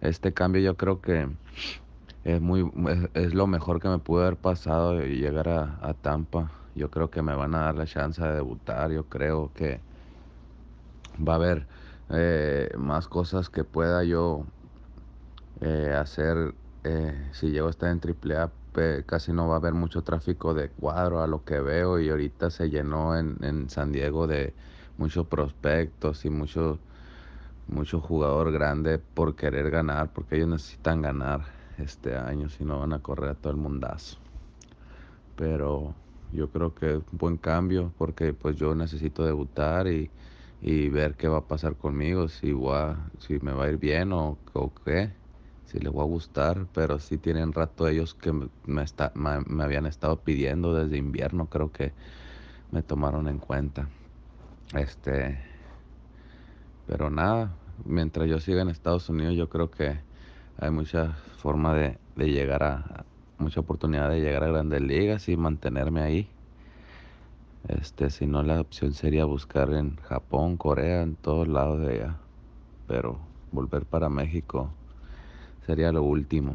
este cambio yo creo que es, muy, es, lo mejor que me pudo haber pasado y llegar a, Tampa. Yo creo que me van a dar la chance de debutar, yo creo que va a haber eh, más cosas que pueda yo eh, hacer eh, si llego a estar en A casi no va a haber mucho tráfico de cuadro a lo que veo y ahorita se llenó en, en San Diego de muchos prospectos y muchos mucho jugador grande por querer ganar, porque ellos necesitan ganar este año, si no van a correr a todo el mundazo. Pero yo creo que es un buen cambio, porque pues yo necesito debutar y, ver qué va a pasar conmigo, si, voy si me va a ir bien o, o, qué, si les va a gustar, pero sí tienen rato ellos que me, me, me habían estado pidiendo desde invierno, creo que me tomaron en cuenta. Este, pero nada, mientras yo siga en Estados Unidos, yo creo que hay muchas formas de, de, llegar a, mucha oportunidad de llegar a grandes ligas y mantenerme ahí. Este, si no, la opción sería buscar en Japón, Corea, en todos lados de allá. Pero volver para México sería lo último.